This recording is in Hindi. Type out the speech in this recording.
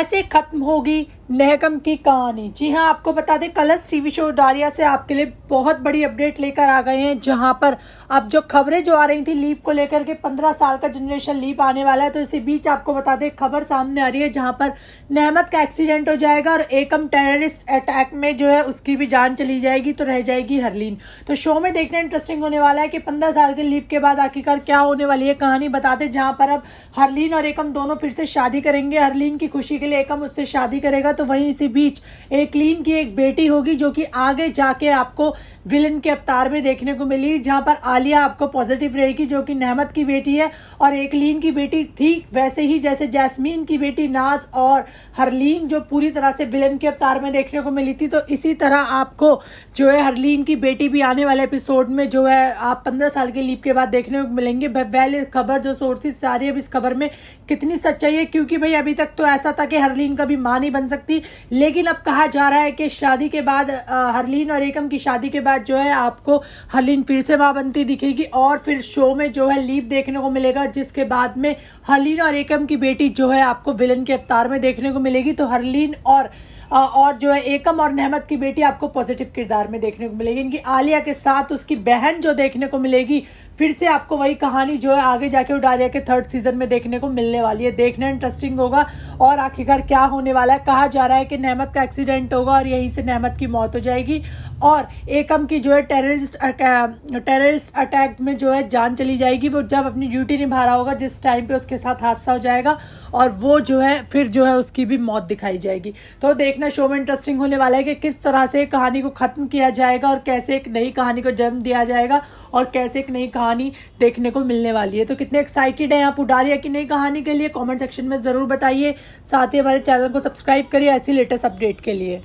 ऐसे खत्म होगी नहकम की कहानी जी हाँ आपको बता दें कलर्स टीवी शो डारिया से आपके लिए बहुत बड़ी अपडेट लेकर आ गए हैं जहाँ पर अब जो खबरें जो आ रही थी लीप को लेकर के पंद्रह साल का जनरेशन लीप आने वाला है तो इसी बीच आपको बता दें खबर सामने आ रही है जहाँ पर नहमत का एक्सीडेंट हो जाएगा और एकम टेररिस्ट अटैक में जो है उसकी भी जान चली जाएगी तो रह जाएगी हरलीन तो शो में देखना इंटरेस्टिंग होने वाला है कि पंद्रह साल के लीप के बाद आखिरकार क्या होने वाली है कहानी बता दें जहाँ पर अब हरलीन और एकम दोनों फिर से शादी करेंगे हरलीन की खुशी के लिए एकम उससे शादी करेगा तो तो वहीं इसी बीच एकलीन की एक बेटी होगी जो कि आगे जाके आपको विलन के अवतार में देखने को मिली जहां पर आलिया आपको पॉजिटिव रहेगी जो कि नहमत की बेटी है और एकलीन की बेटी थी वैसे ही जैसे जैस्मीन की बेटी नाज और हरलीन जो पूरी तरह से विलन के अवतार में देखने को मिली थी तो इसी तरह आपको जो है हरलीन की बेटी भी आने वाले एपिसोड में जो है आप पंद्रह साल के लीप के बाद देखने को मिलेंगे पहले खबर जो सोर्सेज सारी अब इस खबर में कितनी सच्चाई है क्योंकि भाई अभी तक तो ऐसा था कि हरलीन कभी मां नहीं बन सकती सकती लेकिन अब कहा जा रहा है कि शादी के बाद हरलीन और एकम की शादी के बाद जो है आपको हरलीन फिर से माँ बनती दिखेगी और फिर शो में जो है लीप देखने को मिलेगा जिसके बाद में हरलीन और एकम की बेटी जो है आपको विलन के अवतार में देखने को मिलेगी तो हरलीन और और जो है एकम और नहमत की बेटी आपको पॉजिटिव किरदार में देखने को मिलेगी इनकी आलिया के साथ उसकी बहन जो देखने को मिलेगी फिर से आपको वही कहानी जो है आगे जाके उडारिया के थर्ड सीजन में देखने को मिलने वाली है देखना इंटरेस्टिंग होगा और आखिरकार क्या होने वाला है कहा जा रहा है कि नहमत का एक्सीडेंट होगा और यहीं से नहमत की मौत हो जाएगी और एकम की जो है टेररिस्ट टेररिस्ट अटैक में जो है जान चली जाएगी वो जब अपनी ड्यूटी निभा रहा होगा जिस टाइम पे उसके साथ हादसा हो जाएगा और वो जो है फिर जो है उसकी भी मौत दिखाई जाएगी तो देखना देखना शो में इंटरेस्टिंग होने वाला है कि किस तरह से कहानी को ख़त्म किया जाएगा और कैसे एक नई कहानी को जन्म दिया जाएगा और कैसे एक नई कहानी देखने को मिलने वाली है तो कितने एक्साइटेड हैं आप उडारिया की नई कहानी के लिए कॉमेंट सेक्शन में ज़रूर बताइए साथ ही हमारे चैनल को सब्सक्राइब करिए ऐसी लेटेस्ट अपडेट के लिए